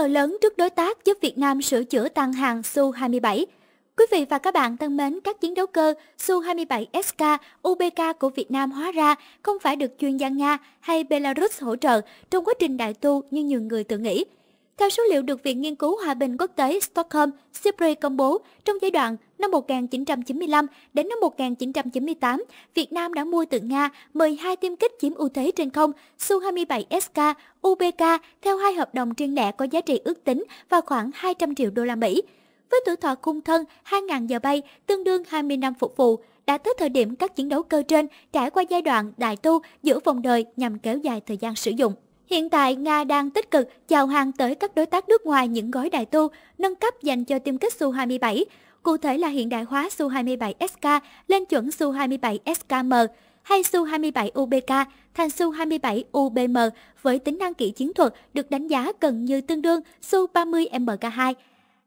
ngờ lớn trước đối tác giúp Việt Nam sửa chữa tăng hàng Su-27. Quý vị và các bạn thân mến, các chiến đấu cơ Su-27SK, UBK của Việt Nam hóa ra không phải được chuyên gia Nga hay Belarus hỗ trợ trong quá trình đại tu như nhiều người tự nghĩ – theo số liệu được Viện Nghiên cứu Hòa bình Quốc tế Stockholm, SIPRI công bố, trong giai đoạn năm 1995 đến năm 1998, Việt Nam đã mua từ Nga 12 tiêm kích chiếm ưu thế trên không Su-27SK, UBK theo hai hợp đồng riêng lẻ có giá trị ước tính vào khoảng 200 triệu đô la Mỹ. Với tuổi thọ cung thân 2.000 giờ bay, tương đương 20 năm phục vụ, đã tới thời điểm các chiến đấu cơ trên trải qua giai đoạn đại tu giữa vòng đời nhằm kéo dài thời gian sử dụng. Hiện tại, Nga đang tích cực chào hàng tới các đối tác nước ngoài những gói đại tu nâng cấp dành cho tiêm kích Su-27, cụ thể là hiện đại hóa Su-27SK lên chuẩn Su-27SKM hay Su-27UBK thành Su-27UBM với tính năng kỹ chiến thuật được đánh giá gần như tương đương Su-30MK2.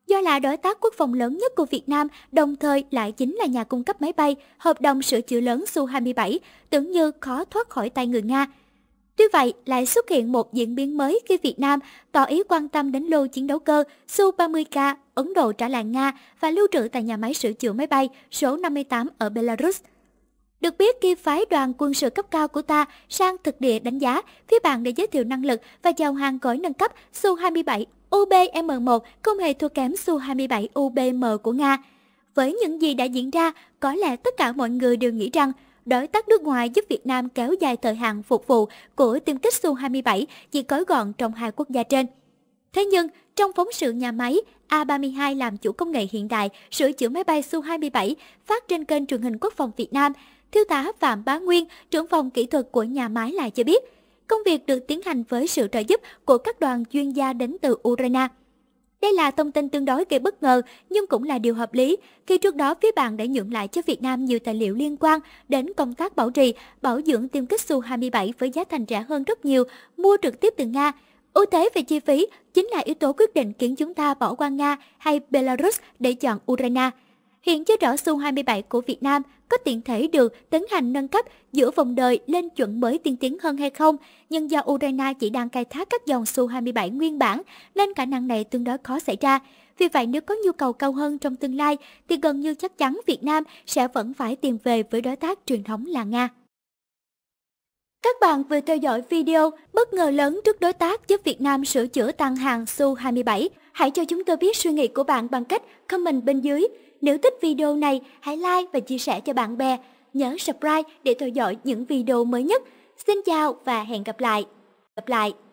Do là đối tác quốc phòng lớn nhất của Việt Nam, đồng thời lại chính là nhà cung cấp máy bay, hợp đồng sửa chữa lớn Su-27, tưởng như khó thoát khỏi tay người Nga – Tuy vậy, lại xuất hiện một diễn biến mới khi Việt Nam tỏ ý quan tâm đến lô chiến đấu cơ Su-30K Ấn Độ trả lại Nga và lưu trữ tại nhà máy sửa chữa máy bay số 58 ở Belarus. Được biết khi phái đoàn quân sự cấp cao của ta sang thực địa đánh giá, phía bạn để giới thiệu năng lực và chào hàng gói nâng cấp Su-27 UBM-1 không hề thua kém Su-27 UBM của Nga. Với những gì đã diễn ra, có lẽ tất cả mọi người đều nghĩ rằng đối tác nước ngoài giúp Việt Nam kéo dài thời hạn phục vụ của tiêm kích Su-27 chỉ gói gọn trong hai quốc gia trên. Thế nhưng, trong phóng sự nhà máy, A32 làm chủ công nghệ hiện đại sửa chữa máy bay Su-27 phát trên kênh truyền hình quốc phòng Việt Nam, Thiếu tá Phạm Bá Nguyên, trưởng phòng kỹ thuật của nhà máy lại cho biết, công việc được tiến hành với sự trợ giúp của các đoàn chuyên gia đến từ Ukraine – đây là thông tin tương đối gây bất ngờ nhưng cũng là điều hợp lý khi trước đó phía bạn đã nhượng lại cho Việt Nam nhiều tài liệu liên quan đến công tác bảo trì, bảo dưỡng tiêm kích Su-27 với giá thành rẻ hơn rất nhiều, mua trực tiếp từ Nga. Ưu thế về chi phí chính là yếu tố quyết định khiến chúng ta bỏ qua Nga hay Belarus để chọn Ukraine hiện chưa rõ Su-27 của Việt Nam có tiện thể được tiến hành nâng cấp giữa vòng đời lên chuẩn mới tiên tiến hơn hay không, nhưng do Ukraine chỉ đang khai thác các dòng Su-27 nguyên bản nên khả năng này tương đối khó xảy ra. Vì vậy nếu có nhu cầu cao hơn trong tương lai thì gần như chắc chắn Việt Nam sẽ vẫn phải tìm về với đối tác truyền thống là Nga. Các bạn vừa theo dõi video Bất ngờ lớn trước đối tác giúp Việt Nam sửa chữa tăng hàng Su-27. Hãy cho chúng tôi biết suy nghĩ của bạn bằng cách comment bên dưới. Nếu thích video này, hãy like và chia sẻ cho bạn bè. Nhớ subscribe để theo dõi những video mới nhất. Xin chào và hẹn gặp lại. Gặp lại.